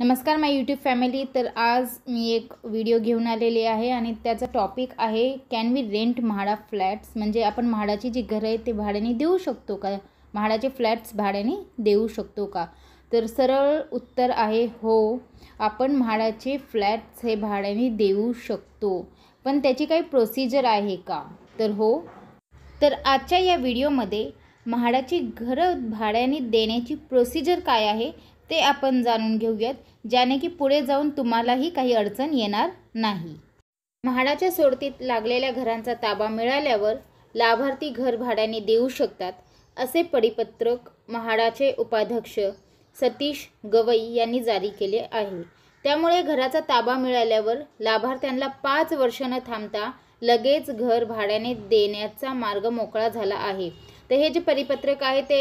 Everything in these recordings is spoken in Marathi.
नमस्कार माय यूट्यूब फॅमिली तर आज मी एक व्हिडिओ घेऊन आलेली आहे आणि त्याचा टॉपिक आहे can we rent MHADA flats म्हणजे आपण म्हाडाची जी घरं आहेत ते भाड्याने देऊ शकतो का म्हाडाचे फ्लॅट्स भाड्याने देऊ शकतो का तर सरळ उत्तर आहे हो आपण म्हाडाचे फ्लॅट्स हे भाड्याने देऊ शकतो पण त्याची काही प्रोसिजर आहे का तर हो तर आजच्या या व्हिडिओमध्ये म्हाडाची घरं भाड्याने देण्याची प्रोसिजर काय आहे ते आपण जाणून घेऊयात ज्याने की पुढे जाऊन तुम्हालाही काही अडचण येणार नाही म्हाडाच्या सोडतीत लागलेल्या घरांचा ताबा मिळाल्यावर लाभार्थी घर भाड्याने देऊ शकतात असे परिपत्रक म्हाडाचे उपाध्यक्ष सतीश गवई यांनी जारी केले आहे त्यामुळे घराचा ताबा मिळाल्यावर लाभार्थ्यांना पाच वर्ष थांबता लगेच घर भाड्याने देण्याचा मार्ग मोकळा झाला आहे तर हे जे परिपत्रक आहे ते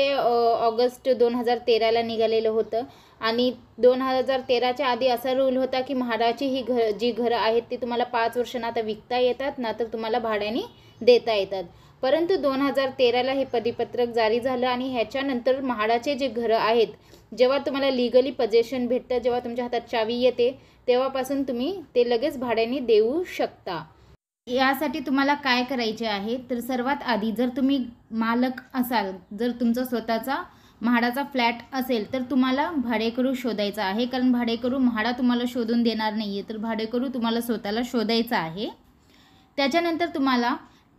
ऑगस्ट दोन हजार तेराला निघालेलं होतं आणि दोन हजार तेराच्या आधी असा रूल होता की म्हाडाची ही घर जी घरं आहेत ती तुम्हाला पाच वर्षांना आता विकता येतात ना तर तुम्हाला भाड्याने देता येतात परंतु दोन हजार तेराला हे परिपत्रक जारी झालं आणि ह्याच्यानंतर म्हाडाचे जे घरं आहेत जेव्हा तुम्हाला लिगली पजेशन भेटतं जेव्हा तुमच्या हातात चावी येते तेव्हापासून तुम्ही ते लगेच भाड्याने देऊ शकता यासाठी तुम्हाला काय करायचे आहे तर सर्वात आधी जर तुम्ही मालक असाल जर तुमचा स्वतःचा म्हाडाचा फ्लॅट असेल तर तुम्हाला भाडेकरू शोधायचा आहे कारण भाडेकरू म्हाडा तुम्हाला शोधून देणार नाही आहे तर भाडेकरू तुम्हाला स्वतःला शोधायचा आहे त्याच्यानंतर तुम्हाला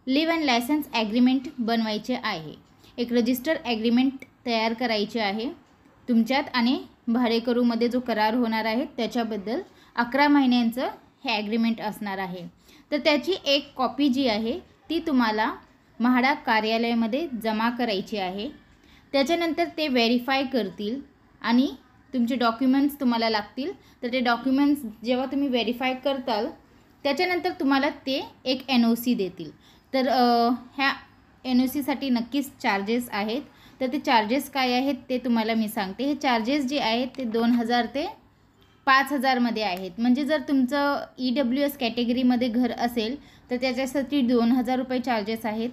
लिव्ह अँड लायसन्स ॲग्रीमेंट बनवायचे आहे एक रजिस्टर ॲग्रीमेंट तयार करायचे आहे तुमच्यात आणि भाडेकरूमध्ये जो करार होणार आहे त्याच्याबद्दल अकरा महिन्यांचं हे ॲग्रीमेंट असणार आहे तर त्याची एक कॉपी जी आहे ती तुम्हाला म्हाडा कार्यालयामध्ये जमा करायची आहे त्याच्यानंतर ते व्हेरीफाय करतील आणि तुमचे डॉक्युमेंट्स तुम्हाला लागतील तर ते डॉक्युमेंट्स जेव्हा तुम्ही व्हेरीफाय करताल त्याच्यानंतर तुम्हाला ते एक एन ओ सी देतील तर ह्या एन ओ सीसाठी नक्कीच चार्जेस आहेत तर ते चार्जेस काय आहेत ते तुम्हाला मी सांगते हे चार्जेस जे आहेत ते दोन हजार ते पाच हजारमध्ये आहेत म्हणजे जर तुमचं ई डब्ल्यू एस कॅटेगरीमध्ये घर असेल तर त्याच्यासाठी दोन हजार रुपये चार्जेस आहेत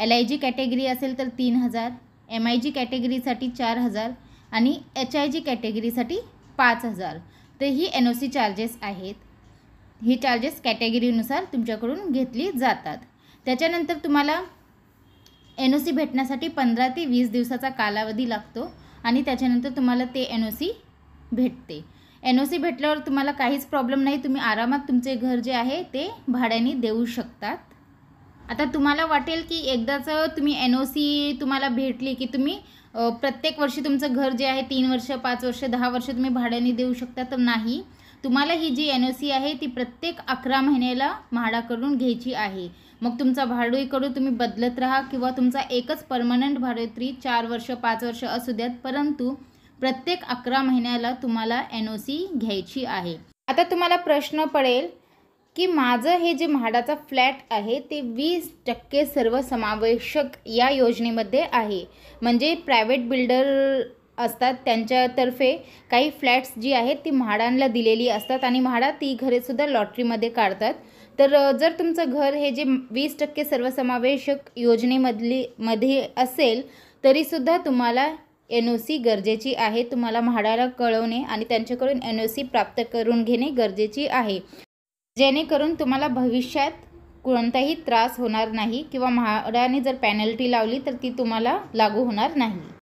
एल आय जी कॅटेगरी असेल तर तीन हजार एम आय जी कॅटेगरीसाठी चार हजार आणि एच आय जी कॅटेगरीसाठी पाच हजार तर ही एन ओ सी चार्जेस आहेत ही चार्जेस कॅटेगरीनुसार तुमच्याकडून घेतली जातात त्याच्यानंतर तुम्हाला एन ओ सी भेटण्यासाठी पंधरा ते वीस दिवसाचा कालावधी लागतो आणि त्याच्यानंतर तुम्हाला ते एन ओ सी भेटते एन ओ सी भेटल्यावर तुम्हाला काहीच प्रॉब्लेम नाही तुम्ही आरामात तुमचे घर जे आहे ते भाड्याने देऊ शकतात आता तुम्हाला वाटेल की एकदाचं तुम्ही एन ओ सी तुम्हाला भेटली की तुम्ही प्रत्येक वर्षी तुमचं घर जे आहे तीन वर्ष पाच वर्ष दहा वर्ष तुम्ही भाड्याने देऊ शकता तर नाही तुम्हाला ही जी एन ओ सी आहे ती प्रत्येक अकरा महिन्याला म्हाडाकडून घ्यायची आहे मग तुमचा भाडूईकडून तुम्ही बदलत राहा किंवा तुमचा एकच परमनंट भाडोत्री चार वर्ष पाच वर्ष असू द्यात परंतु प्रत्येक अकरा महिन्याला तुम्हाला एन ओ सी घ्यायची आहे आता तुम्हाला प्रश्न पडेल की माझं हे जे म्हाडाचा फ्लॅट आहे ते वीस टक्के सर्वसमावेशक या योजनेमध्ये आहे म्हणजे प्रायव्हेट बिल्डर असतात त्यांच्यातर्फे काही फ्लॅट्स जी आहेत ती म्हाडांना दिलेली असतात आणि म्हाडा ती घरेसुद्धा लॉटरीमध्ये काढतात तर जर तुमचं घर हे जे वीस टक्के सर्वसमावेशक योजनेमधली मध्ये असेल तरीसुद्धा तुम्हाला एन ओ सी गरजेची आहे तुम्हाला म्हाडाला कळवणे आणि त्यांच्याकडून एन ओ सी प्राप्त करून घेणे गरजेची आहे जेणेकरून तुम्हाला भविष्यात कोणताही त्रास होणार नाही किंवा म्हाडाने जर पॅनल्टी लावली तर ती तुम्हाला लागू होणार नाही